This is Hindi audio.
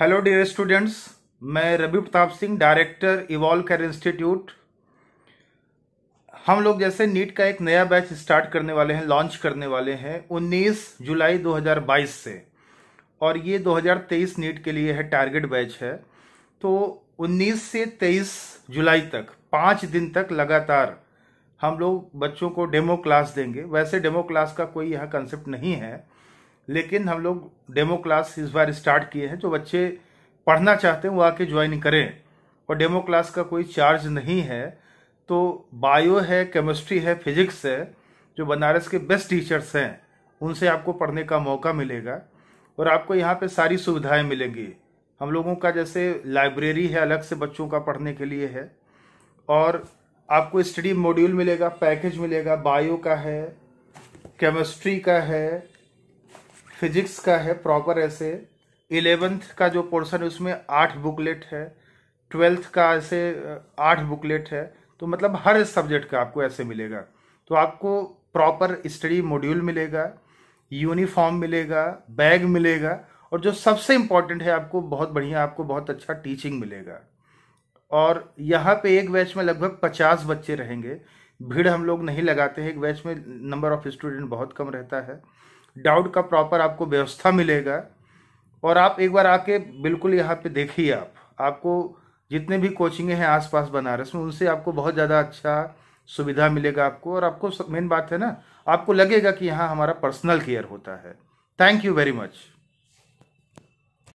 हेलो डियर स्टूडेंट्स मैं Ravi Pratap Singh director Evolve care institute हम लोग जैसे नीट का एक नया बैच स्टार्ट करने वाले हैं लॉन्च करने वाले हैं 19 जुलाई 2022 से और ये 2023 नीट के लिए है टारगेट बैच है तो 19 से 23 जुलाई तक पाँच दिन तक लगातार हम लोग बच्चों को डेमो क्लास देंगे वैसे डेमो क्लास का कोई यहाँ कंसेप्ट नहीं है लेकिन हम लोग डेमो क्लास इस बार स्टार्ट किए हैं जो बच्चे पढ़ना चाहते हैं वो आके ज्वाइन करें और डेमो क्लास का कोई चार्ज नहीं है तो बायो है केमिस्ट्री है फिजिक्स है जो बनारस के बेस्ट टीचर्स हैं उनसे आपको पढ़ने का मौका मिलेगा और आपको यहाँ पे सारी सुविधाएं मिलेंगी हम लोगों का जैसे लाइब्रेरी है अलग से बच्चों का पढ़ने के लिए है और आपको स्टडी मॉड्यूल मिलेगा पैकेज मिलेगा बायो का है केमिस्ट्री का है फिजिक्स का है प्रॉपर ऐसे इलेवेंथ का जो पोर्शन है उसमें आठ बुकलेट है ट्वेल्थ का ऐसे आठ बुकलेट है तो मतलब हर सब्जेक्ट का आपको ऐसे मिलेगा तो आपको प्रॉपर स्टडी मॉड्यूल मिलेगा यूनिफॉर्म मिलेगा बैग मिलेगा और जो सबसे इम्पॉर्टेंट है आपको बहुत बढ़िया आपको बहुत अच्छा टीचिंग मिलेगा और यहाँ पे एक बैच में लगभग पचास बच्चे रहेंगे भीड़ हम लोग नहीं लगाते हैं एक बैच में नंबर ऑफ स्टूडेंट बहुत कम रहता है डाउट का प्रॉपर आपको व्यवस्था मिलेगा और आप एक बार आके बिल्कुल यहाँ पे देखिए आप आपको जितने भी कोचिंगें हैं आसपास बनारस में उनसे आपको बहुत ज़्यादा अच्छा सुविधा मिलेगा आपको और आपको मेन बात है ना आपको लगेगा कि यहाँ हमारा पर्सनल केयर होता है थैंक यू वेरी मच